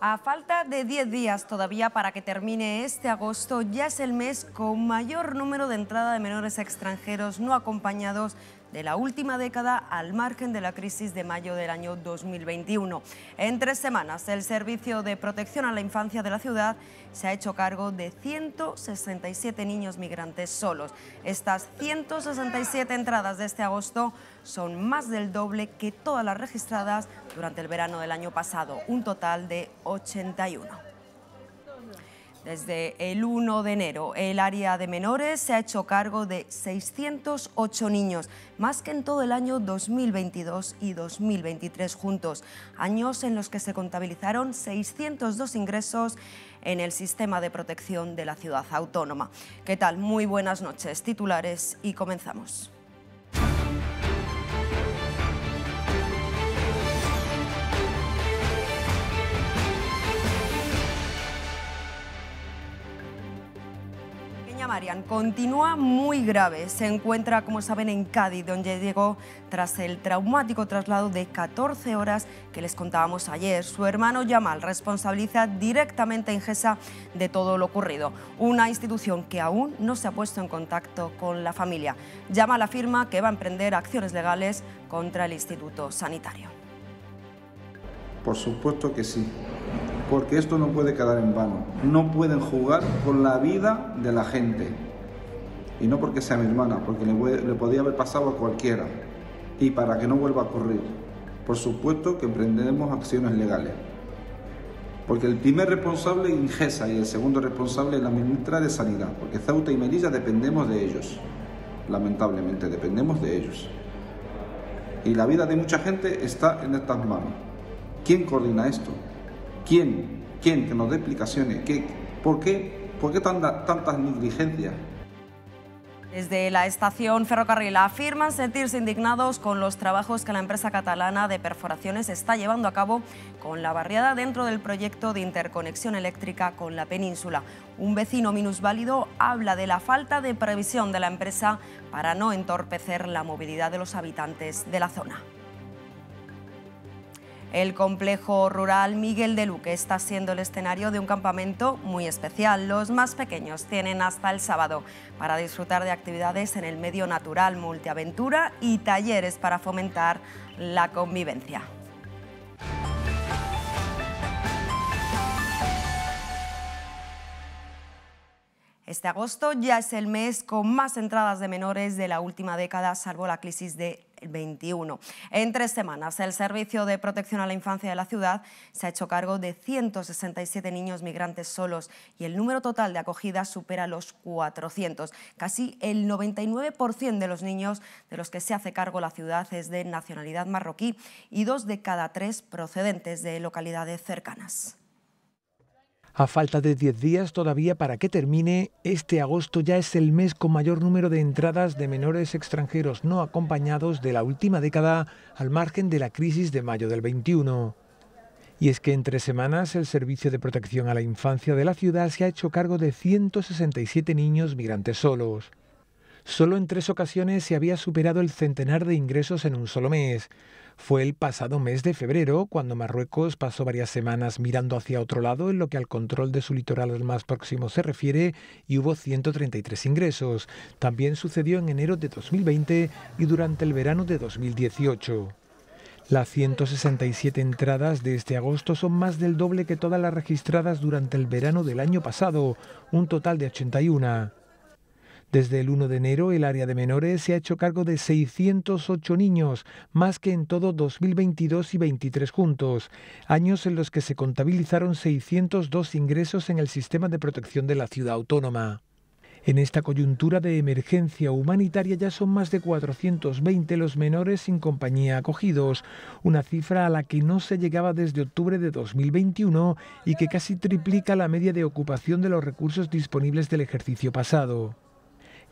A falta de 10 días todavía para que termine este agosto, ya es el mes con mayor número de entrada de menores extranjeros no acompañados de la última década al margen de la crisis de mayo del año 2021. En tres semanas, el Servicio de Protección a la Infancia de la ciudad se ha hecho cargo de 167 niños migrantes solos. Estas 167 entradas de este agosto son más del doble que todas las registradas durante el verano del año pasado, un total de 81. Desde el 1 de enero, el área de menores se ha hecho cargo de 608 niños, más que en todo el año 2022 y 2023 juntos, años en los que se contabilizaron 602 ingresos en el sistema de protección de la ciudad autónoma. ¿Qué tal? Muy buenas noches, titulares, y comenzamos. Marian continúa muy grave. Se encuentra, como saben, en Cádiz, donde llegó tras el traumático traslado de 14 horas que les contábamos ayer. Su hermano Yamal responsabiliza directamente a Ingesa de todo lo ocurrido, una institución que aún no se ha puesto en contacto con la familia. Yamal afirma que va a emprender acciones legales contra el Instituto Sanitario. Por supuesto que sí porque esto no puede quedar en vano. No pueden jugar con la vida de la gente. Y no porque sea mi hermana, porque le, podría haber pasado a cualquiera. Y para que no vuelva a ocurrir, por supuesto que emprenderemos acciones legales. Porque el primer responsable es Ingesa y el segundo responsable es la ministra de Sanidad, porque Ceuta y Melilla dependemos de ellos. Lamentablemente, dependemos de ellos. Y la vida de mucha gente está en estas manos. ¿Quién coordina esto? ¿Quién? ¿Quién? Que nos dé explicaciones. ¿Qué? ¿Por ¿Por qué tanta, tantas negligencias? Desde la estación ferrocarril afirman sentirse indignados con los trabajos que la empresa catalana de perforaciones está llevando a cabo con la barriada dentro del proyecto de interconexión eléctrica con la península. Un vecino minusválido habla de la falta de previsión de la empresa para no entorpecer la movilidad de los habitantes de la zona. El complejo rural Miguel de Luque está siendo el escenario de un campamento muy especial. Los más pequeños tienen hasta el sábado para disfrutar de actividades en el medio natural, multiaventura y talleres para fomentar la convivencia. Este agosto ya es el mes con más entradas de menores de la última década, salvo la crisis de 21. En tres semanas, el Servicio de Protección a la Infancia de la ciudad se ha hecho cargo de 167 niños migrantes solos y el número total de acogidas supera los 400. Casi el 99% de los niños de los que se hace cargo la ciudad es de nacionalidad marroquí y dos de cada tres procedentes de localidades cercanas. A falta de 10 días todavía para que termine, este agosto ya es el mes con mayor número de entradas de menores extranjeros no acompañados de la última década al margen de la crisis de mayo del 21. Y es que entre semanas el Servicio de Protección a la Infancia de la ciudad se ha hecho cargo de 167 niños migrantes solos. Solo en tres ocasiones se había superado el centenar de ingresos en un solo mes. Fue el pasado mes de febrero cuando Marruecos pasó varias semanas mirando hacia otro lado en lo que al control de su litoral más próximo se refiere y hubo 133 ingresos. También sucedió en enero de 2020 y durante el verano de 2018. Las 167 entradas de este agosto son más del doble que todas las registradas durante el verano del año pasado, un total de 81. Desde el 1 de enero, el área de menores se ha hecho cargo de 608 niños, más que en todo 2022 y 23 juntos, años en los que se contabilizaron 602 ingresos en el sistema de protección de la ciudad autónoma. En esta coyuntura de emergencia humanitaria ya son más de 420 los menores sin compañía acogidos, una cifra a la que no se llegaba desde octubre de 2021 y que casi triplica la media de ocupación de los recursos disponibles del ejercicio pasado.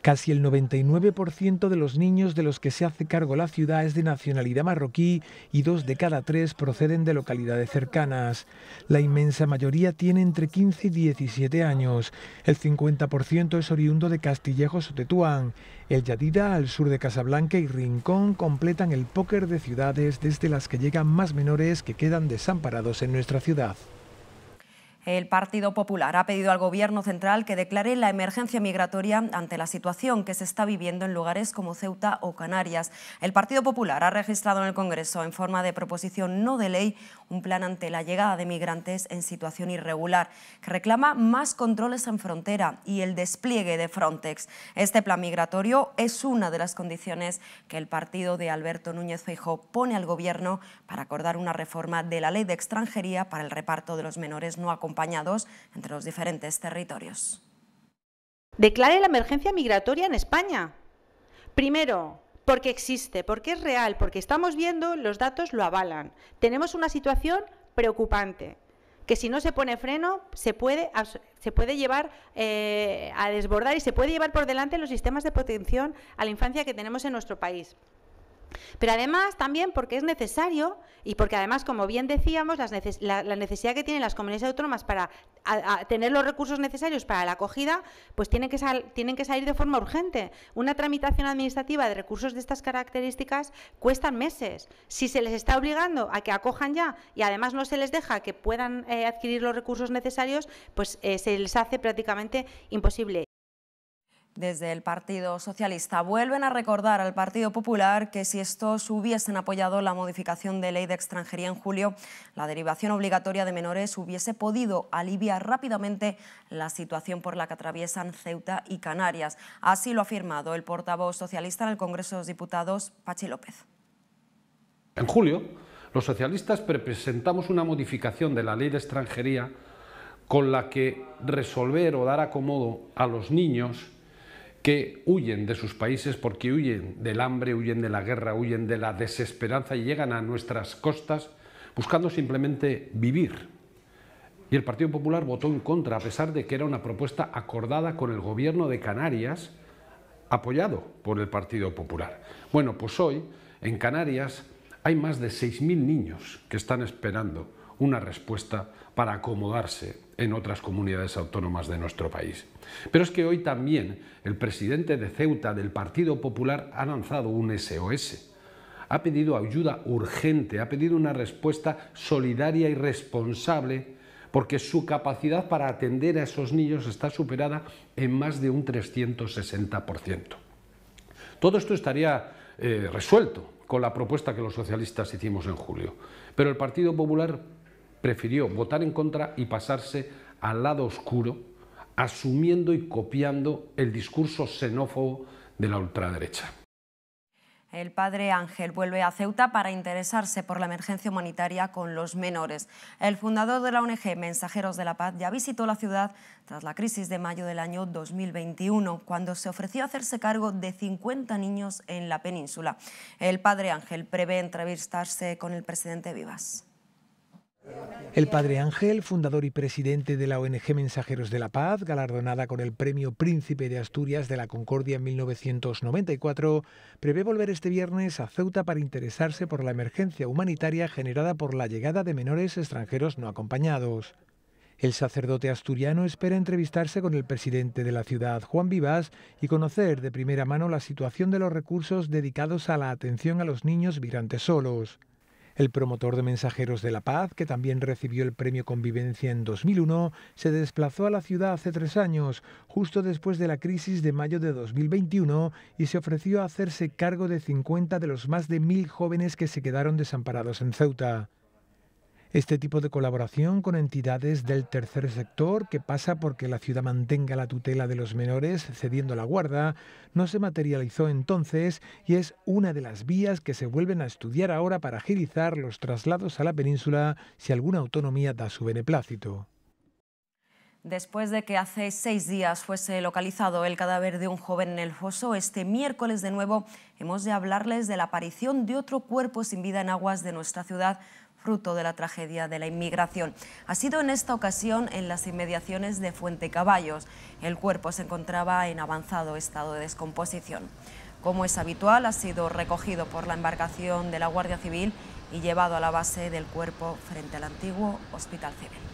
Casi el 99% de los niños de los que se hace cargo la ciudad es de nacionalidad marroquí y dos de cada tres proceden de localidades cercanas. La inmensa mayoría tiene entre 15 y 17 años. El 50% es oriundo de Castillejos o Tetuán. El Yadida, al sur de Casablanca y Rincón, completan el póker de ciudades desde las que llegan más menores que quedan desamparados en nuestra ciudad. El Partido Popular ha pedido al Gobierno central que declare la emergencia migratoria ante la situación que se está viviendo en lugares como Ceuta o Canarias. El Partido Popular ha registrado en el Congreso, en forma de proposición no de ley, un plan ante la llegada de migrantes en situación irregular, que reclama más controles en frontera y el despliegue de Frontex. Este plan migratorio es una de las condiciones que el partido de Alberto Núñez Feijóo pone al Gobierno para acordar una reforma de la ley de extranjería para el reparto de los menores no acompañados acompañados entre los diferentes territorios. Declare la emergencia migratoria en España. Primero, porque existe, porque es real, porque estamos viendo, los datos lo avalan. Tenemos una situación preocupante que si no se pone freno se puede, llevar eh, a desbordar y se puede llevar por delante los sistemas de protección a la infancia que tenemos en nuestro país. Pero además también porque es necesario y porque además, como bien decíamos, la, necesidad que tienen las comunidades autónomas para tener los recursos necesarios para la acogida, pues tienen que, que salir de forma urgente. Una tramitación administrativa de recursos de estas características cuestan meses. Si se les está obligando a que acojan ya y además no se les deja que puedan eh, adquirir los recursos necesarios, pues eh, se les hace prácticamente imposible desde el Partido Socialista. Vuelven a recordar al Partido Popular que si estos hubiesen apoyado la modificación de ley de extranjería en julio, la derivación obligatoria de menores hubiese podido aliviar rápidamente la situación por la que atraviesan Ceuta y Canarias. Así lo ha afirmado el portavoz socialista en el Congreso de los Diputados, Pachi López. En julio, los socialistas presentamos una modificación de la ley de extranjería con la que resolver o dar acomodo a los niños que huyen de sus países porque huyen del hambre, huyen de la guerra, huyen de la desesperanza y llegan a nuestras costas buscando simplemente vivir. Y el Partido Popular votó en contra, a pesar de que era una propuesta acordada con el gobierno de Canarias, apoyado por el Partido Popular. Bueno, pues hoy en Canarias hay más de 6.000 niños que están esperando una respuesta para acomodarse en otras comunidades autónomas de nuestro país. Pero es que hoy también el presidente de Ceuta del Partido Popular ha lanzado un SOS. Ha pedido ayuda urgente, ha pedido una respuesta solidaria y responsable porque su capacidad para atender a esos niños está superada en más de un 360%. Todo esto estaría eh, resuelto con la propuesta que los socialistas hicimos en julio, pero el Partido Popular prefirió votar en contra y pasarse al lado oscuro, asumiendo y copiando el discurso xenófobo de la ultraderecha. El padre Ángel vuelve a Ceuta para interesarse por la emergencia humanitaria con los menores. El fundador de la ONG Mensajeros de la Paz ya visitó la ciudad tras la crisis de mayo del año 2021, cuando se ofreció hacerse cargo de 50 niños en la península. El padre Ángel prevé entrevistarse con el presidente Vivas. El padre Ángel, fundador y presidente de la ONG Mensajeros de la Paz, galardonada con el Premio Príncipe de Asturias de la Concordia en 1994, prevé volver este viernes a Ceuta para interesarse por la emergencia humanitaria generada por la llegada de menores extranjeros no acompañados. El sacerdote asturiano espera entrevistarse con el presidente de la ciudad, Juan Vivas, y conocer de primera mano la situación de los recursos dedicados a la atención a los niños migrantes solos. El promotor de Mensajeros de la Paz, que también recibió el premio Convivencia en 2001, se desplazó a la ciudad hace tres años, justo después de la crisis de mayo de 2021, y se ofreció a hacerse cargo de 50 de los más de mil jóvenes que se quedaron desamparados en Ceuta. Este tipo de colaboración con entidades del tercer sector, que pasa porque la ciudad mantenga la tutela de los menores cediendo la guarda, no se materializó entonces y es una de las vías que se vuelven a estudiar ahora para agilizar los traslados a la península si alguna autonomía da su beneplácito. Después de que hace seis días fuese localizado el cadáver de un joven en el foso, este miércoles de nuevo hemos de hablarles de la aparición de otro cuerpo sin vida en aguas de nuestra ciudad fruto de la tragedia de la inmigración. Ha sido en esta ocasión en las inmediaciones de Fuente Caballos... El cuerpo se encontraba en avanzado estado de descomposición. Como es habitual, ha sido recogido por la embarcación de la Guardia Civil y llevado a la base del cuerpo frente al antiguo Hospital Civil.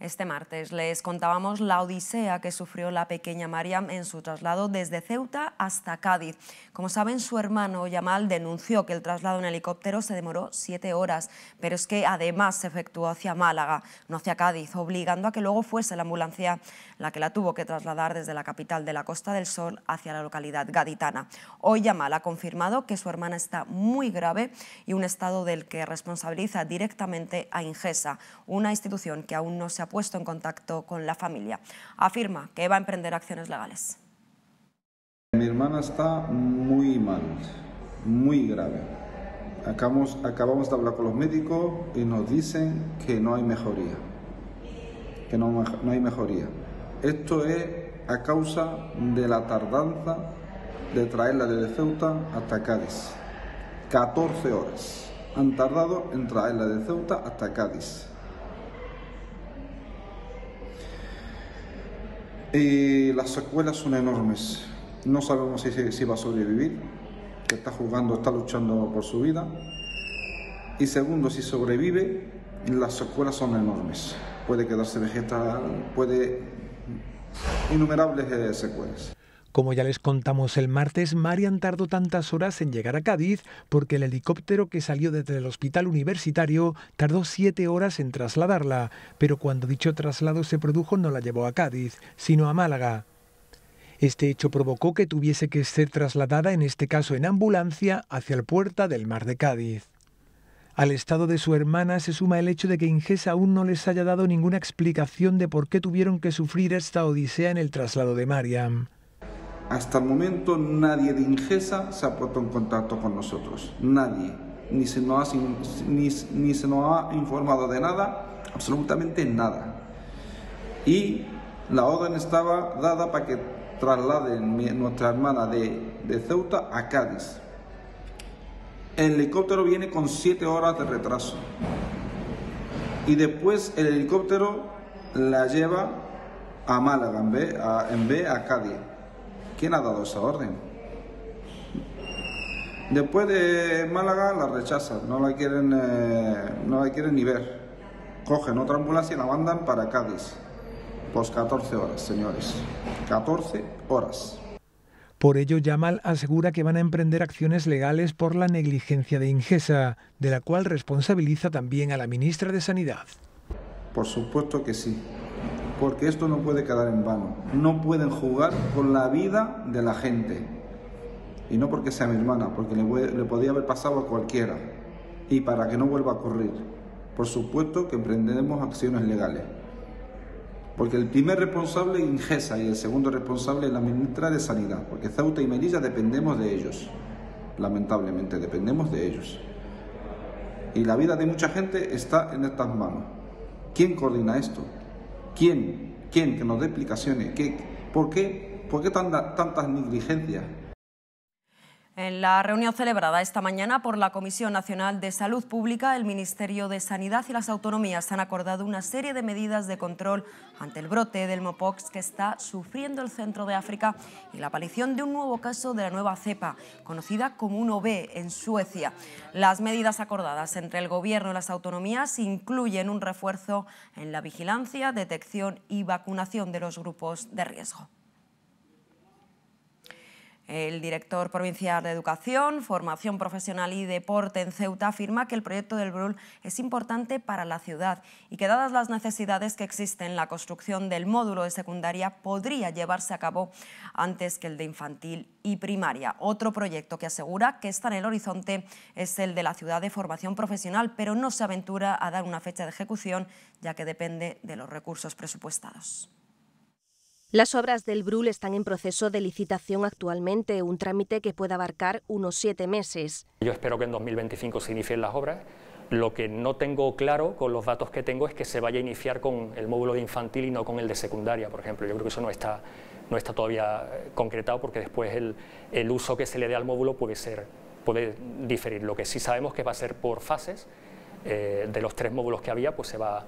Este martes les contábamos la odisea que sufrió la pequeña Mariam en su traslado desde Ceuta hasta Cádiz. Como saben, su hermano Yamal denunció que el traslado en helicóptero se demoró siete horas, pero es que además se efectuó hacia Málaga, no hacia Cádiz, obligando a que luego fuese la ambulancia la que la tuvo que trasladar desde la capital de la Costa del Sol hacia la localidad gaditana. Hoy Yamal ha confirmado que su hermana está muy grave y un estado del que responsabiliza directamente a Ingesa, una institución que aún no se ha puesto en contacto con la familia. Afirma que va a emprender acciones legales. Mi hermana está muy mal, muy grave. Acabamos, acabamos de hablar con los médicos y nos dicen que no hay mejoría. Que no, hay mejoría. Esto es a causa de la tardanza de traerla de Ceuta hasta Cádiz. 14 horas. Han tardado en traerla de Ceuta hasta Cádiz. Y las secuelas son enormes. No sabemos si, va a sobrevivir, que está jugando, está luchando por su vida. Y segundo, si sobrevive, las secuelas son enormes. Puede quedarse vegetal, puede innumerables eh, secuelas. Como ya les contamos el martes, Marian tardó tantas horas en llegar a Cádiz porque el helicóptero que salió desde el hospital universitario tardó siete horas en trasladarla, pero cuando dicho traslado se produjo no la llevó a Cádiz, sino a Málaga. Este hecho provocó que tuviese que ser trasladada, en este caso en ambulancia, hacia el puerta del mar de Cádiz. Al estado de su hermana se suma el hecho de que Inges aún no les haya dado ninguna explicación de por qué tuvieron que sufrir esta odisea en el traslado de Marian. Hasta el momento nadie de Ingesa se ha puesto en contacto con nosotros, nadie, ni se nos ha, ni, se ha informado de nada, absolutamente nada. Y la orden estaba dada para que trasladen nuestra hermana de, Ceuta a Cádiz. El helicóptero viene con siete horas de retraso. Y después el helicóptero la lleva a Málaga, en vez, a, a Cádiz. ¿Quién ha dado esa orden? Después de Málaga la rechazan, no la quieren, eh, no la quieren ni ver. Cogen otra ambulancia y la mandan para Cádiz. Pues 14 horas, señores. 14 horas. Por ello, Yamal asegura que van a emprender acciones legales por la negligencia de Ingesa, de la cual responsabiliza también a la ministra de Sanidad. Por supuesto que sí porque esto no puede quedar en vano. No pueden jugar con la vida de la gente. Y no porque sea mi hermana, porque le, podría podía haber pasado a cualquiera. Y para que no vuelva a ocurrir, por supuesto que emprenderemos acciones legales. Porque el primer responsable es Ingesa y el segundo responsable es la ministra de Sanidad, porque Ceuta y Melilla dependemos de ellos. Lamentablemente, dependemos de ellos. Y la vida de mucha gente está en estas manos. ¿Quién coordina esto? ¿Quién? ¿Quién? Que nos dé explicaciones. ¿Qué? ¿Por ¿Por qué tantas negligencias? En la reunión celebrada esta mañana por la Comisión Nacional de Salud Pública, el Ministerio de Sanidad y las autonomías han acordado una serie de medidas de control ante el brote del Mopox que está sufriendo el centro de África y la aparición de un nuevo caso de la nueva cepa, conocida como 1B en Suecia. Las medidas acordadas entre el Gobierno y las autonomías incluyen un refuerzo en la vigilancia, detección y vacunación de los grupos de riesgo. El director provincial de Educación, Formación Profesional y Deporte en Ceuta afirma que el proyecto del Brul es importante para la ciudad y que dadas las necesidades que existen, la construcción del módulo de secundaria podría llevarse a cabo antes que el de infantil y primaria. Otro proyecto que asegura que está en el horizonte es el de la ciudad de formación profesional, pero no se aventura a dar una fecha de ejecución ya que depende de los recursos presupuestados. Las obras del Brul están en proceso de licitación actualmente, un trámite que puede abarcar unos siete meses. Yo espero que en 2025 se inicien las obras. Lo que no tengo claro con los datos que tengo es que se vaya a iniciar con el módulo de infantil y no con el de secundaria, por ejemplo. Yo creo que eso no está, no está todavía eh, concretado porque después el, uso que se le dé al módulo puede, ser, puede diferir. Lo que sí sabemos que va a ser por fases. Eh, de los tres módulos que había, pues se va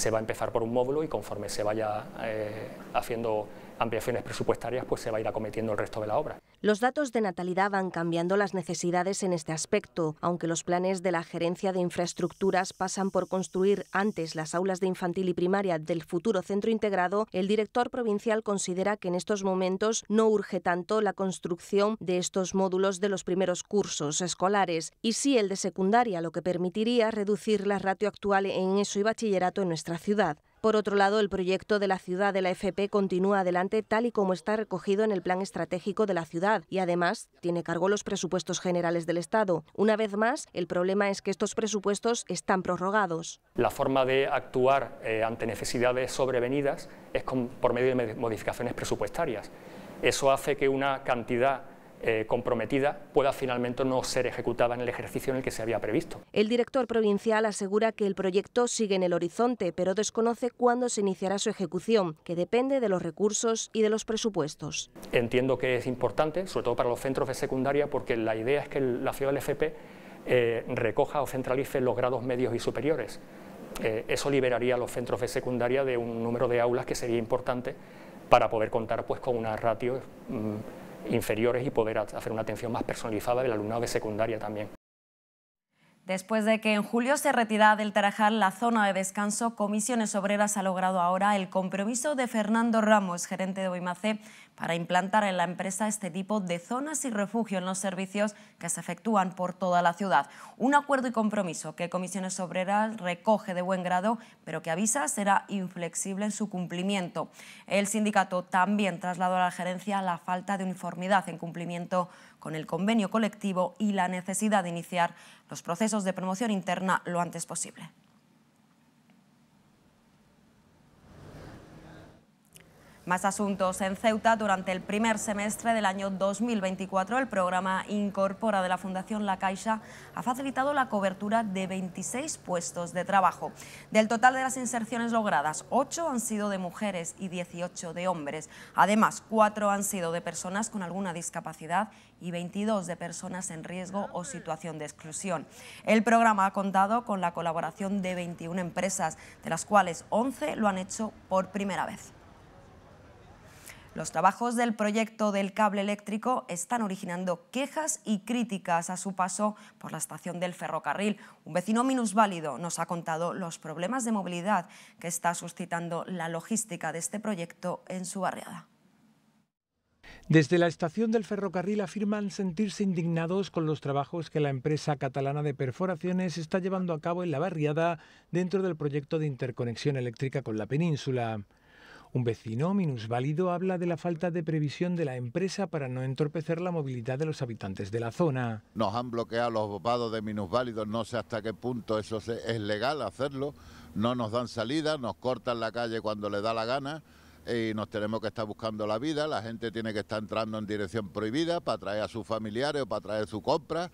se va a empezar por un módulo y conforme se vaya eh, haciendo ampliaciones presupuestarias, pues se va a ir acometiendo el resto de la obra. Los datos de natalidad van cambiando las necesidades en este aspecto, aunque los planes de la Gerencia de Infraestructuras pasan por construir antes las aulas de infantil y primaria del futuro centro integrado, el director provincial considera que en estos momentos no urge tanto la construcción de estos módulos de los primeros cursos escolares y sí el de secundaria, lo que permitiría reducir la ratio actual en eso y bachillerato en nuestra ciudad. Por otro lado, el proyecto de la ciudad de la FP continúa adelante tal y como está recogido en el plan estratégico de la ciudad y además tiene cargo los presupuestos generales del Estado. Una vez más, el problema es que estos presupuestos están prorrogados. La forma de actuar eh, ante necesidades sobrevenidas es por medio de modificaciones presupuestarias. Eso hace que una cantidad eh, comprometida pueda finalmente no ser ejecutada en el ejercicio en el que se había previsto. El director provincial asegura que el proyecto sigue en el horizonte, pero desconoce cuándo se iniciará su ejecución, que depende de los recursos y de los presupuestos. Entiendo que es importante, sobre todo para los centros de secundaria, porque la idea es que la ciudad del FP eh, recoja o centralice los grados medios y superiores. Eh, eso liberaría a los centros de secundaria de un número de aulas que sería importante para poder contar pues, con una ratio... Mm, inferiores y poder hacer una atención más personalizada del alumnado de secundaria también. Después de que en julio se retirara del Tarajal la zona de descanso, Comisiones Obreras ha logrado ahora el compromiso de Fernando Ramos, gerente de OIMACE, para implantar en la empresa este tipo de zonas y refugio en los servicios que se efectúan por toda la ciudad. Un acuerdo y compromiso que Comisiones Obreras recoge de buen grado, pero que avisa será inflexible en su cumplimiento. El sindicato también trasladó a la gerencia la falta de uniformidad en cumplimiento con el convenio colectivo y la necesidad de iniciar los procesos de promoción interna lo antes posible. Más asuntos. En Ceuta, durante el primer semestre del año 2024, el programa Incorpora de la Fundación La Caixa ha facilitado la cobertura de 26 puestos de trabajo. Del total de las inserciones logradas, 8 han sido de mujeres y 18 de hombres. Además, 4 han sido de personas con alguna discapacidad y 22 de personas en riesgo o situación de exclusión. El programa ha contado con la colaboración de 21 empresas, de las cuales 11 lo han hecho por primera vez. Los trabajos del proyecto del cable eléctrico están originando quejas y críticas a su paso por la estación del ferrocarril. Un vecino minusválido nos ha contado los problemas de movilidad que está suscitando la logística de este proyecto en su barriada. Desde la estación del ferrocarril afirman sentirse indignados con los trabajos que la empresa catalana de perforaciones está llevando a cabo en la barriada dentro del proyecto de interconexión eléctrica con la península. Un vecino minusválido habla de la falta de previsión de la empresa para no entorpecer la movilidad de los habitantes de la zona. Nos han bloqueado los bobados de minusválidos, no sé hasta qué punto eso es legal hacerlo. No nos dan salida, nos cortan la calle cuando le da la gana y nos tenemos que estar buscando la vida. La gente tiene que estar entrando en dirección prohibida para traer a sus familiares o para traer su compra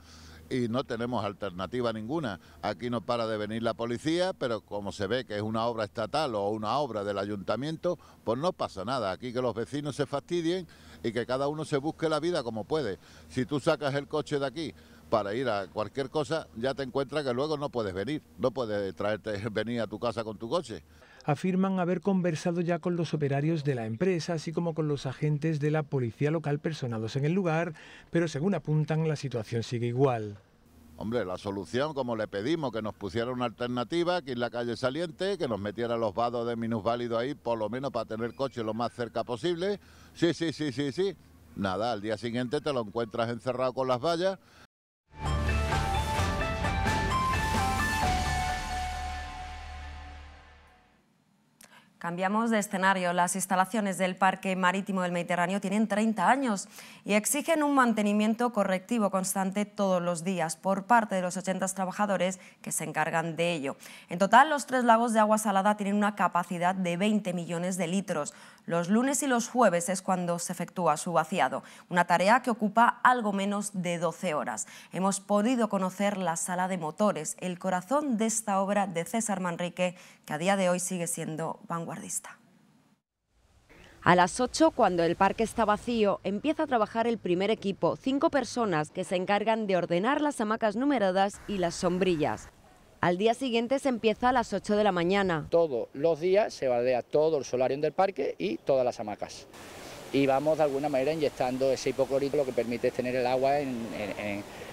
y no tenemos alternativa ninguna. Aquí no para de venir la policía, pero como se ve que es una obra estatal o una obra del ayuntamiento, pues no pasa nada. Aquí que los vecinos se fastidien y que cada uno se busque la vida como puede. Si tú sacas el coche de aquí para ir a cualquier cosa, ya te encuentras que luego no puedes venir, no puedes traerte venir a tu casa con tu coche afirman haber conversado ya con los operarios de la empresa, así como con los agentes de la policía local personados en el lugar, pero según apuntan la situación sigue igual. Hombre, la solución, como le pedimos, que nos pusiera una alternativa aquí en la calle saliente, que nos metiera los vados de minusválido ahí, por lo menos para tener coche lo más cerca posible. Sí, sí, sí, sí, sí. Nada, al día siguiente te lo encuentras encerrado con las vallas, Cambiamos de escenario. Las instalaciones del Parque Marítimo del Mediterráneo tienen 30 años y exigen un mantenimiento correctivo constante todos los días por parte de los 80 trabajadores que se encargan de ello. En total, los tres lagos de agua salada tienen una capacidad de 20 millones de litros. Los lunes y los jueves es cuando se efectúa su vaciado, una tarea que ocupa algo menos de 12 horas. Hemos podido conocer la sala de motores, el corazón de esta obra de César Manrique, que a día de hoy sigue siendo vanguardista. A las 8, cuando el parque está vacío, empieza a trabajar el primer equipo, cinco personas que se encargan de ordenar las hamacas numeradas y las sombrillas. Al día siguiente se empieza a las 8 de la mañana. Todos los días se baldea todo el solarium del parque y todas las hamacas. Y vamos de alguna manera inyectando ese hipoclorito, lo que permite tener el agua en,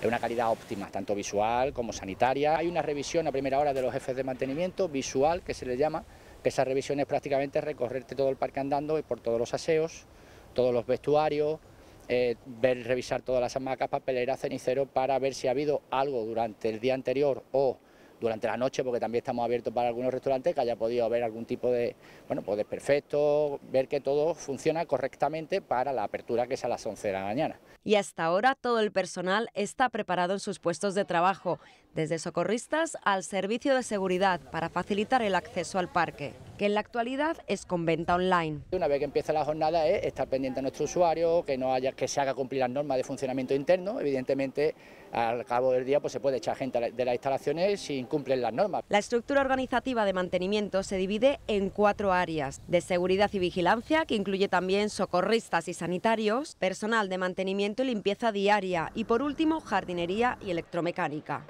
una calidad óptima, tanto visual como sanitaria. Hay una revisión a primera hora de los jefes de mantenimiento, visual, que se le llama, que esa revisión es prácticamente recorrerte todo el parque andando y por todos los aseos, todos los vestuarios, eh, ver, revisar todas las hamacas, papeleras, cenicero para ver si ha habido algo durante el día anterior o durante la noche, porque también estamos abiertos para algunos restaurantes que haya podido haber algún tipo de, bueno, pues perfecto... ver que todo funciona correctamente para la apertura que es a las 11 de la mañana. Y hasta ahora todo el personal está preparado en sus puestos de trabajo desde socorristas al servicio de seguridad para facilitar el acceso al parque, que en la actualidad es con venta online. Una vez que empieza la jornada es estar pendiente a nuestro usuario, que no haya que se haga cumplir las normas de funcionamiento interno, evidentemente al cabo del día pues se puede echar gente de las instalaciones si incumplen las normas. La estructura organizativa de mantenimiento se divide en cuatro áreas, de seguridad y vigilancia, que incluye también socorristas y sanitarios, personal de mantenimiento y limpieza diaria y por último jardinería y electromecánica.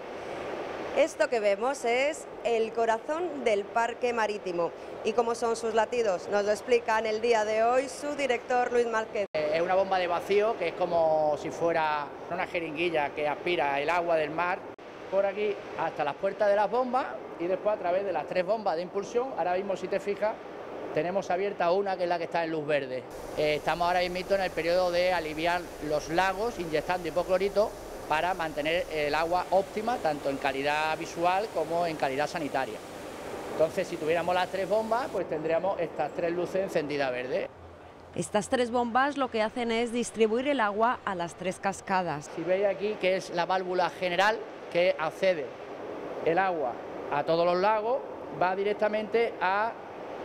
Esto que vemos es el corazón del parque marítimo. ¿Y cómo son sus latidos? Nos lo explica en el día de hoy su director Luis Márquez. Es una bomba de vacío que es como si fuera una jeringuilla que aspira el agua del mar por aquí hasta las puertas de las bombas y después a través de las tres bombas de impulsión. Ahora mismo, si te fijas, tenemos abierta una que es la que está en luz verde. Eh, estamos ahora mismo en el periodo de aliviar los lagos inyectando hipoclorito para mantener el agua óptima tanto en calidad visual como en calidad sanitaria. Entonces, si tuviéramos las tres bombas, pues tendríamos estas tres luces encendidas verde. Estas tres bombas lo que hacen es distribuir el agua a las tres cascadas. Si veis aquí que es la válvula general que accede el agua a todos los lagos, va directamente a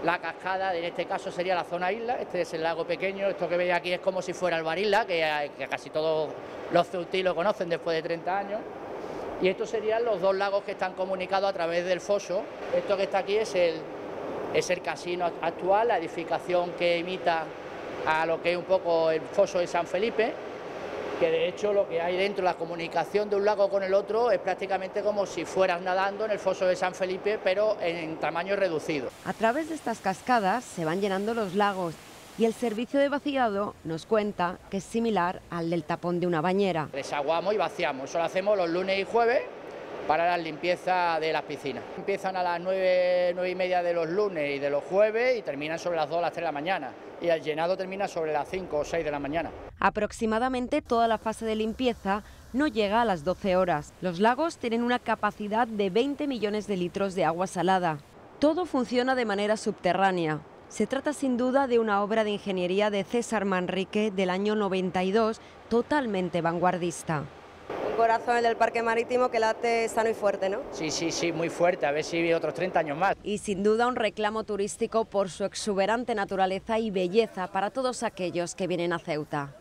la cascada, en este caso sería la zona isla, este es el lago pequeño, esto que veis aquí es como si fuera el Barilla, que, casi todos los ceutí lo conocen después de 30 años. Y estos serían los dos lagos que están comunicados a través del foso. Esto que está aquí es el, es el casino actual, la edificación que imita a lo que es un poco el foso de San Felipe, que de hecho lo que hay dentro, la comunicación de un lago con el otro, es prácticamente como si fueras nadando en el foso de San Felipe, pero en tamaño reducido. A través de estas cascadas se van llenando los lagos y el servicio de vaciado nos cuenta que es similar al del tapón de una bañera. Desaguamos y vaciamos, eso lo hacemos los lunes y jueves para la limpieza de las piscinas. Empiezan a las 9, 9 y media de los lunes y de los jueves y terminan sobre las 2 o las 3 de la mañana. Y el llenado termina sobre las 5 o 6 de la mañana. Aproximadamente toda la fase de limpieza no llega a las 12 horas. Los lagos tienen una capacidad de 20 millones de litros de agua salada. Todo funciona de manera subterránea. Se trata sin duda de una obra de ingeniería de César Manrique del año 92, totalmente vanguardista. Un corazón el Parque Marítimo que late sano y fuerte, ¿no? Sí, sí, sí, muy fuerte, a ver si otros 30 años más. Y sin duda un reclamo turístico por su exuberante naturaleza y belleza para todos aquellos que vienen a Ceuta.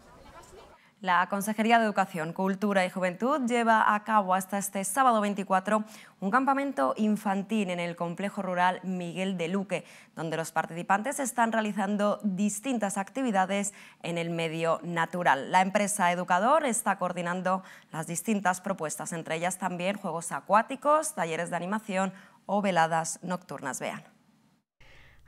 La Consejería de Educación, Cultura y Juventud lleva a cabo hasta este sábado 24 un campamento infantil en el complejo rural Miguel de Luque, donde los participantes están realizando distintas actividades en el medio natural. La empresa Educador está coordinando las distintas propuestas, entre ellas también juegos acuáticos, talleres de animación o veladas nocturnas. Vean.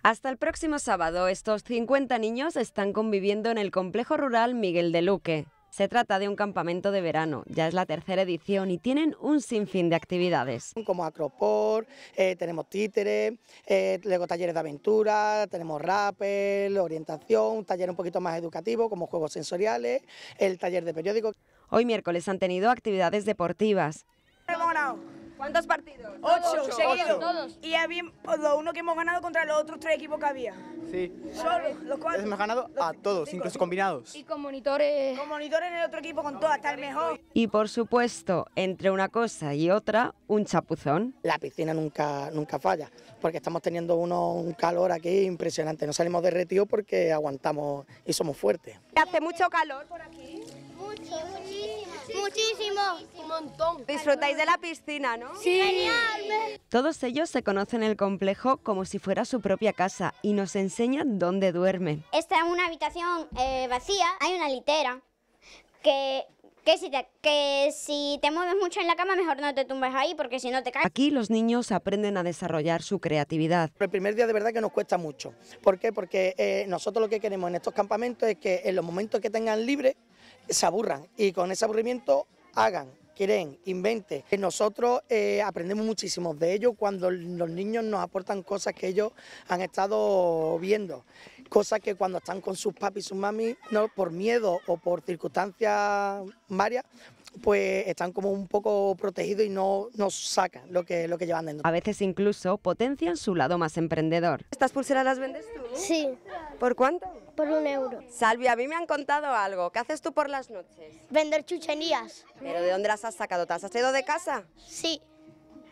Hasta el próximo sábado, estos 50 niños están conviviendo en el complejo rural Miguel de Luque. Se trata de un campamento de verano, ya es la tercera edición y tienen un sinfín de actividades. Como acropor, eh, tenemos títeres, eh, luego talleres de aventura, tenemos rappel, orientación, un taller un poquito más educativo como juegos sensoriales, el taller de periódico. Hoy miércoles han tenido actividades deportivas. ¿Cuántos partidos? Ocho, seguidos. Y había uno que hemos ganado contra los otros tres equipos que había. Sí. Solo, los cuatro. Hemos ganado a todos, incluso combinados. Y con monitores. Con monitores en el otro equipo, con todo todas, está el mejor. Y por supuesto, entre una cosa y otra, un chapuzón. La piscina nunca, nunca falla, porque estamos teniendo uno, un calor aquí impresionante. No salimos derretidos porque aguantamos y somos fuertes. ¿Hace mucho calor por aquí? Mucho, muchísimo. Muchísimo. Un montón. Disfrutáis de la piscina, ¿no? Sí. Genial. Todos ellos se conocen el complejo como si fuera su propia casa y nos enseñan dónde duermen. Esta es una habitación eh, vacía, hay una litera que que si, te, mueves mucho en la cama, mejor no te tumbes ahí porque si no te caes. Aquí los niños aprenden a desarrollar su creatividad. El primer día de verdad que nos cuesta mucho. ¿Por qué? Porque eh, nosotros lo que queremos en estos campamentos es que en los momentos que tengan libre se aburran y con ese aburrimiento hagan creen, inventen. Eh, nosotros eh, aprendemos muchísimo de ellos cuando los niños nos aportan cosas que ellos han estado viendo. Cosa que cuando están con sus papis y sus mami, no, por miedo o por circunstancias varias, pues están como un poco protegidos y no, sacan lo que, lo que llevan dentro. A veces incluso potencian su lado más emprendedor. ¿Estas pulseras las vendes tú? Sí. ¿Por cuánto? Por un euro. Salvi, a mí me han contado algo. ¿Qué haces tú por las noches? Vender chucherías. ¿Pero de dónde las has sacado? ¿Te has traído de casa? Sí.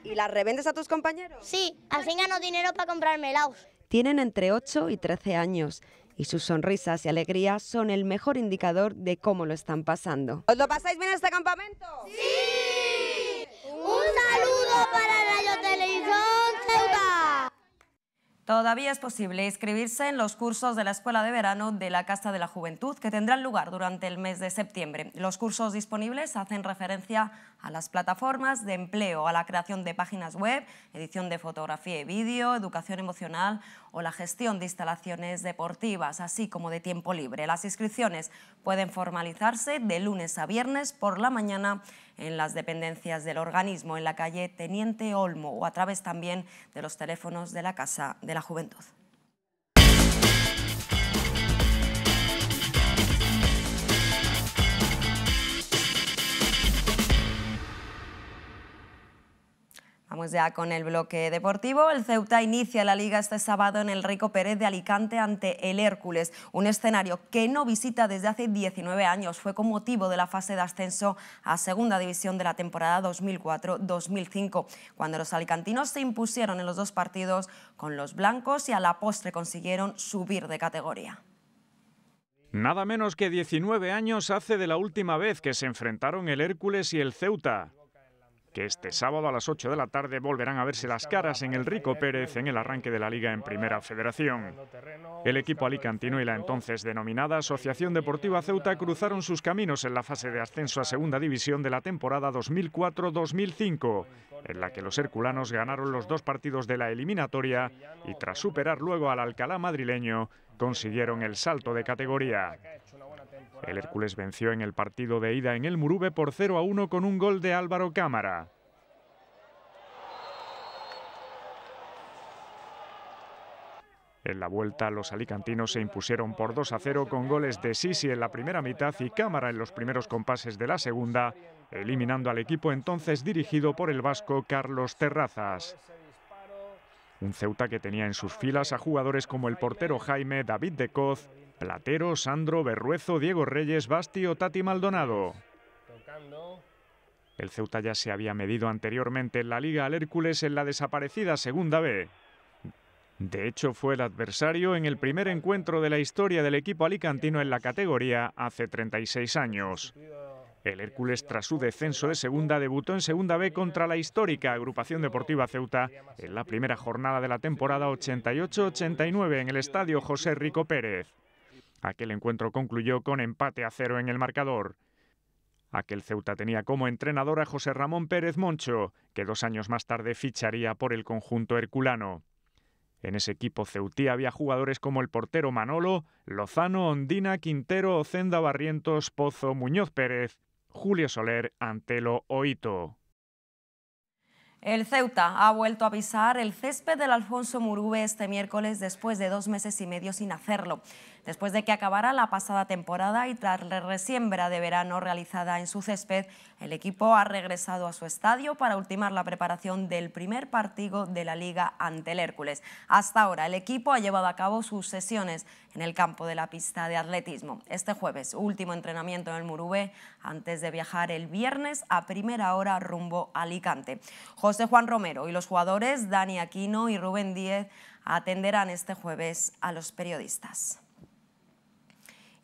¿Y las revendes a tus compañeros? Sí, así gano dinero para comprarme helados. Tienen entre 8 y 13 años y sus sonrisas y alegría son el mejor indicador de cómo lo están pasando. ¿Os lo pasáis bien este campamento? ¡Sí! ¡Un saludo para Todavía es posible inscribirse en los cursos de la Escuela de Verano de la Casa de la Juventud que tendrán lugar durante el mes de septiembre. Los cursos disponibles hacen referencia a las plataformas de empleo, a la creación de páginas web, edición de fotografía y vídeo, educación emocional o la gestión de instalaciones deportivas, así como de tiempo libre. Las inscripciones pueden formalizarse de lunes a viernes por la mañana en las dependencias del organismo, en la calle Teniente Olmo o a través también de los teléfonos de la Casa de la Juventud. ya con el bloque deportivo. El Ceuta inicia la liga este sábado en el Rico Pérez de Alicante ante el Hércules, un escenario que no visita desde hace 19 años. Fue con motivo de la fase de ascenso a segunda división de la temporada 2004-2005, cuando los alicantinos se impusieron en los dos partidos con los blancos y a la postre consiguieron subir de categoría. Nada menos que 19 años hace de la última vez que se enfrentaron el Hércules y el Ceuta que este sábado a las 8 de la tarde volverán a verse las caras en el Rico Pérez en el arranque de la liga en Primera Federación. El equipo alicantino y la entonces denominada Asociación Deportiva Ceuta cruzaron sus caminos en la fase de ascenso a Segunda División de la temporada 2004-2005, en la que los herculanos ganaron los dos partidos de la eliminatoria y tras superar luego al Alcalá madrileño, consiguieron el salto de categoría. El Hércules venció en el partido de ida en el Murube por 0 a 1 con un gol de Álvaro Cámara. En la vuelta, los alicantinos se impusieron por 2 a 0 con goles de Sisi en la primera mitad y Cámara en los primeros compases de la segunda, eliminando al equipo entonces dirigido por el vasco Carlos Terrazas. Un Ceuta que tenía en sus filas a jugadores como el portero Jaime, David de Coz, Platero, Sandro, Berruezo, Diego Reyes, Bastio, Tati Maldonado. El Ceuta ya se había medido anteriormente en la Liga al Hércules en la desaparecida Segunda B. De hecho, fue el adversario en el primer encuentro de la historia del equipo alicantino en la categoría hace 36 años. El Hércules, tras su descenso de segunda, debutó en segunda B contra la histórica agrupación deportiva Ceuta en la primera jornada de la temporada 88-89 en el estadio José Rico Pérez. Aquel encuentro concluyó con empate a cero en el marcador. Aquel Ceuta tenía como entrenador a José Ramón Pérez Moncho, que dos años más tarde ficharía por el conjunto herculano. En ese equipo ceutí había jugadores como el portero Manolo, Lozano, Ondina, Quintero, Ocenda, Barrientos, Pozo, Muñoz Pérez, Julio Soler, Antelo Oito. El Ceuta ha vuelto a pisar el césped del Alfonso Murube este miércoles después de dos meses y medio sin hacerlo después de que acabara la pasada temporada y tras la resiembra de verano realizada en su césped, el equipo ha regresado a su estadio para ultimar la preparación del primer partido de la Liga ante el Hércules. Hasta ahora, el equipo ha llevado a cabo sus sesiones en el campo de la pista de atletismo. Este jueves, último entrenamiento en el Murubé antes de viajar el viernes a primera hora rumbo a Alicante. José Juan Romero y los jugadores Dani Aquino y Rubén Díez atenderán este jueves a los periodistas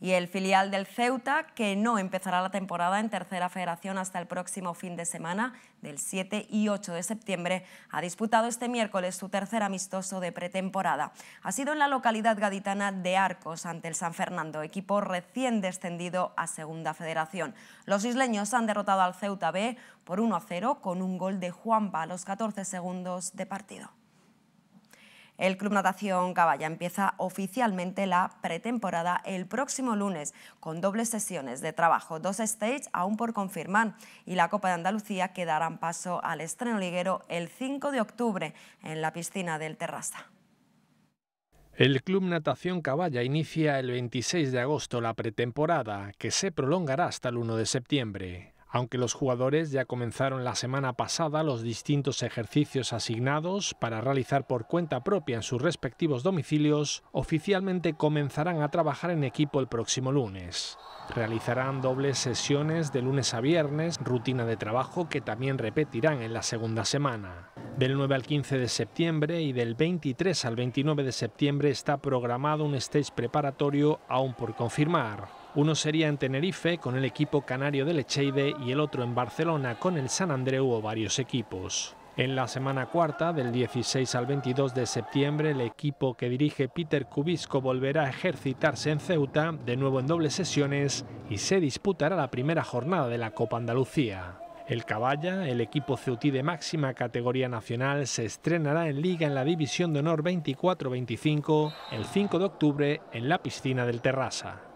y el filial del Ceuta, que no empezará la temporada en tercera federación hasta el próximo fin de semana, del 7 y 8 de septiembre, ha disputado este miércoles su tercer amistoso de pretemporada. Ha sido en la localidad gaditana de Arcos, ante el San Fernando, equipo recién descendido a segunda federación. Los isleños han derrotado al Ceuta B por 1 0 con un gol de Juanpa a los 14 segundos de partido. El Club Natación Caballa empieza oficialmente la pretemporada el próximo lunes con dobles sesiones de trabajo, dos stages aún por confirmar y la Copa de Andalucía que darán paso al estreno liguero el 5 de octubre en la piscina del Terraza. El Club Natación Caballa inicia el 26 de agosto la pretemporada, que se prolongará hasta el 1 de septiembre. Aunque los jugadores ya comenzaron la semana pasada los distintos ejercicios asignados para realizar por cuenta propia en sus respectivos domicilios, oficialmente comenzarán a trabajar en equipo el próximo lunes. Realizarán dobles sesiones de lunes a viernes, rutina de trabajo que también repetirán en la segunda semana. Del 9 al 15 de septiembre y del 23 al 29 de septiembre está programado un stage preparatorio aún por confirmar. Uno sería en Tenerife con el equipo canario del Echeide y el otro en Barcelona con el San Andreu o varios equipos. En la semana cuarta, del 16 al 22 de septiembre, el equipo que dirige Peter Cubisco volverá a ejercitarse en Ceuta, de nuevo en dobles sesiones, y se disputará la primera jornada de la Copa Andalucía. El Caballa, el equipo ceutí de máxima categoría nacional, se estrenará en Liga en la División de Honor 24-25 el 5 de octubre en la piscina del Terrassa.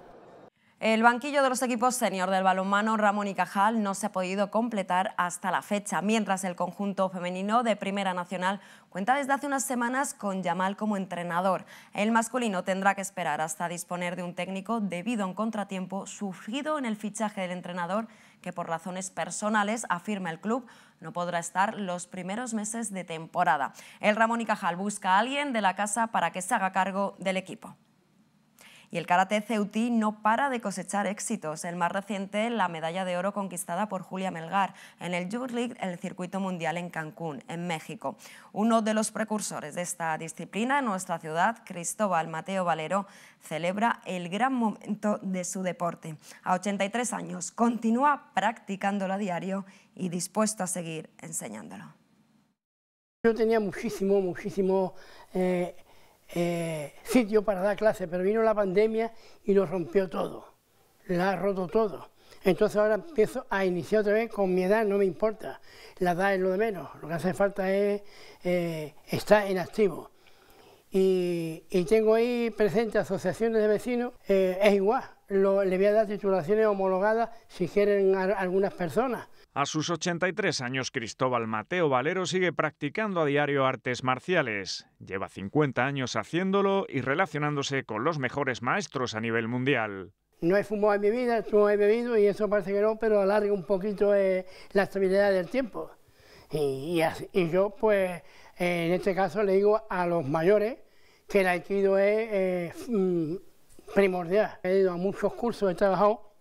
El banquillo de los equipos senior del balonmano Ramón y Cajal no se ha podido completar hasta la fecha, mientras el conjunto femenino de Primera Nacional cuenta desde hace unas semanas con Yamal como entrenador. El masculino tendrá que esperar hasta disponer de un técnico debido a un contratiempo sufrido en el fichaje del entrenador que por razones personales, afirma el club, no podrá estar los primeros meses de temporada. El Ramón y Cajal busca a alguien de la casa para que se haga cargo del equipo. Y el karate ceutí no para de cosechar éxitos, el más reciente la medalla de oro conquistada por Julia Melgar en el Youth League en el circuito mundial en Cancún, en México. Uno de los precursores de esta disciplina en nuestra ciudad, Cristóbal Mateo Valero, celebra el gran momento de su deporte. A 83 años continúa practicándolo a diario y dispuesto a seguir enseñándolo. Yo tenía muchísimo, muchísimo... Eh, eh, sitio para dar clase, pero vino la pandemia y lo rompió todo, la ha roto todo. Entonces ahora empiezo a iniciar otra vez con mi edad, no me importa, la edad es lo de menos, lo que hace falta es eh, estar en activo. Y, tengo ahí presente asociaciones de vecinos, eh, es igual, le voy a dar titulaciones homologadas si quieren algunas personas. A sus 83 años, Cristóbal Mateo Valero sigue practicando a diario artes marciales. Lleva 50 años haciéndolo y relacionándose con los mejores maestros a nivel mundial. No he fumado en mi vida, no he bebido y eso parece que no, pero alarga un poquito eh, la estabilidad del tiempo. Y, y, yo, pues, eh, en este caso le digo a los mayores que el aikido es eh, mm, primordial. He ido a muchos cursos, he trabajado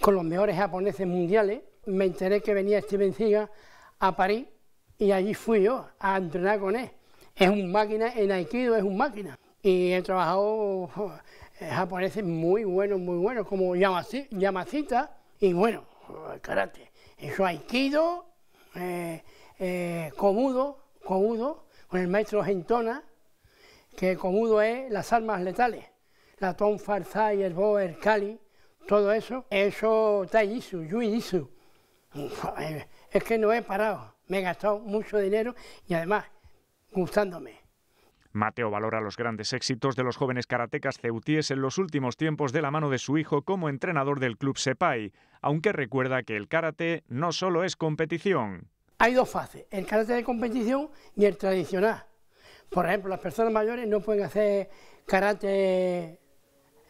con los mejores japoneses mundiales. Me enteré que venía Steven Seagal a París y allí fui yo a entrenar con él. Es un máquina, en Aikido es un máquina. Y he trabajado eh, japoneses muy buenos, muy buenos, como Yamacita y bueno, karate. Eso Aikido, eh, eh, con el maestro Gentona, que Komudo es las armas letales y el el cali, todo eso, eso está hizo yo hizo. Es que no he parado, me he gastado mucho dinero y además gustándome. Mateo valora los grandes éxitos de los jóvenes karatecas ceutíes en los últimos tiempos de la mano de su hijo como entrenador del club Sepai, aunque recuerda que el karate no solo es competición. Hay dos fases, el karate de competición y el tradicional. Por ejemplo, las personas mayores no pueden hacer karate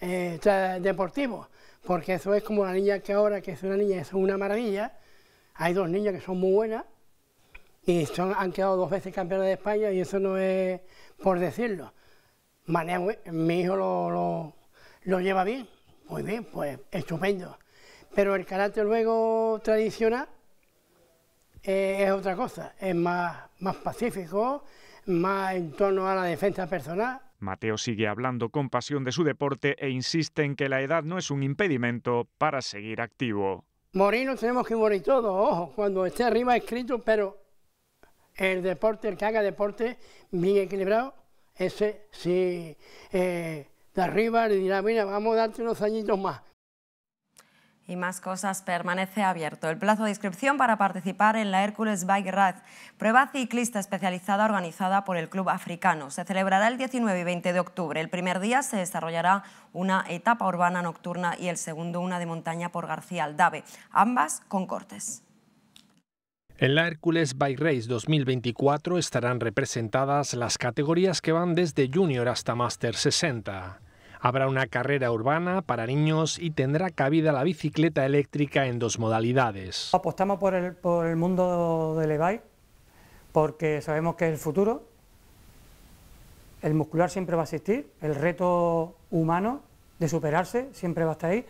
eh, ...deportivo... porque eso es como la niña que ahora, que es una niña, es una maravilla. Hay dos niñas que son muy buenas y son, han quedado dos veces campeonas de España y eso no es por decirlo. mi hijo lo, lo, lleva bien, muy bien, pues estupendo. Pero el carácter luego tradicional eh, es otra cosa, es más, más pacífico, más en torno a la defensa personal. Mateo sigue hablando con pasión de su deporte e insiste en que la edad no es un impedimento para seguir activo. Morirnos tenemos que morir todos, ojo, cuando esté arriba escrito, pero el deporte, el que haga deporte bien equilibrado, ese sí, eh, de arriba le dirá, mira, vamos a darte unos añitos más y más cosas, permanece abierto el plazo de inscripción para participar en la Hércules Bike Race prueba ciclista especializada organizada por el Club Africano. Se celebrará el 19 y 20 de octubre. El primer día se desarrollará una etapa urbana nocturna y el segundo una de montaña por García Aldave, ambas con cortes. En la Hércules Bike Race 2024 estarán representadas las categorías que van desde Junior hasta Master 60. Habrá una carrera urbana para niños y tendrá cabida la bicicleta eléctrica en dos modalidades. Apostamos por el, por el mundo del e-bike porque sabemos que es el futuro, el muscular siempre va a existir, el reto humano de superarse siempre va a estar ahí,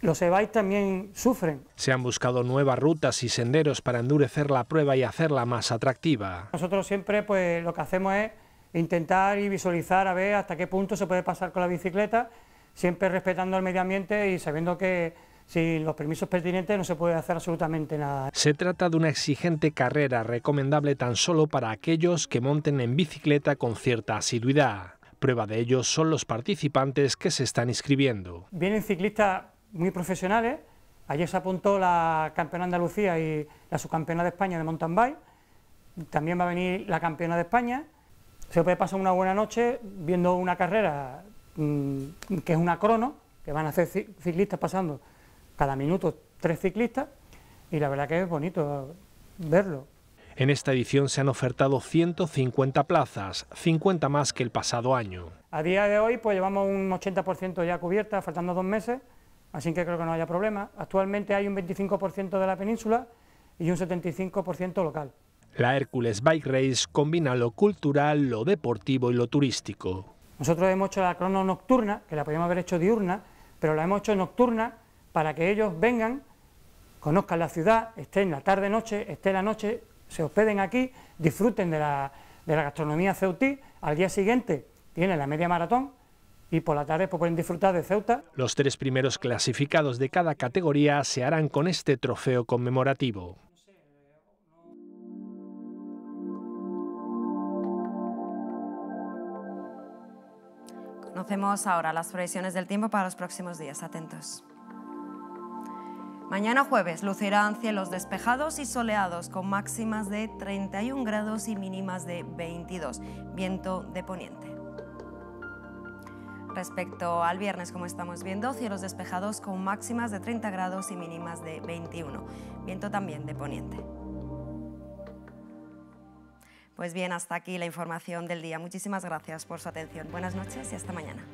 los e también sufren. Se han buscado nuevas rutas y senderos para endurecer la prueba y hacerla más atractiva. Nosotros siempre pues lo que hacemos es intentar y visualizar a ver hasta qué punto se puede pasar con la bicicleta, siempre respetando el medio ambiente y sabiendo que sin los permisos pertinentes no se puede hacer absolutamente nada. Se trata de una exigente carrera recomendable tan solo para aquellos que monten en bicicleta con cierta asiduidad. Prueba de ello son los participantes que se están inscribiendo. Vienen ciclistas muy profesionales. Ayer se apuntó la campeona de Andalucía y la subcampeona de España de mountain bike. También va a venir la campeona de España se puede pasar una buena noche viendo una carrera mm, que es una crono, que van a hacer ciclistas pasando cada minuto tres ciclistas, y la verdad que es bonito verlo. En esta edición se han ofertado 150 plazas, 50 más que el pasado año. A día de hoy pues llevamos un 80% ya cubierta, faltando dos meses, así que creo que no haya problema. Actualmente hay un 25% de la península y un 75% local. La Hércules Bike Race combina lo cultural, lo deportivo y lo turístico. Nosotros hemos hecho la crono nocturna, que la podríamos haber hecho diurna, pero la hemos hecho nocturna para que ellos vengan, conozcan la ciudad, estén la tarde-noche, estén la noche, se hospeden aquí, disfruten de la, de la gastronomía ceutí, al día siguiente tienen la media maratón, y por la tarde pues, pueden disfrutar de Ceuta. Los tres primeros clasificados de cada categoría se harán con este trofeo conmemorativo. Hacemos ahora las previsiones del tiempo para los próximos días. Atentos. Mañana jueves lucirán cielos despejados y soleados con máximas de 31 grados y mínimas de 22. Viento de poniente. Respecto al viernes, como estamos viendo, cielos despejados con máximas de 30 grados y mínimas de 21. Viento también de poniente. Pues bien, hasta aquí la información del día. Muchísimas gracias por su atención. Buenas noches y hasta mañana.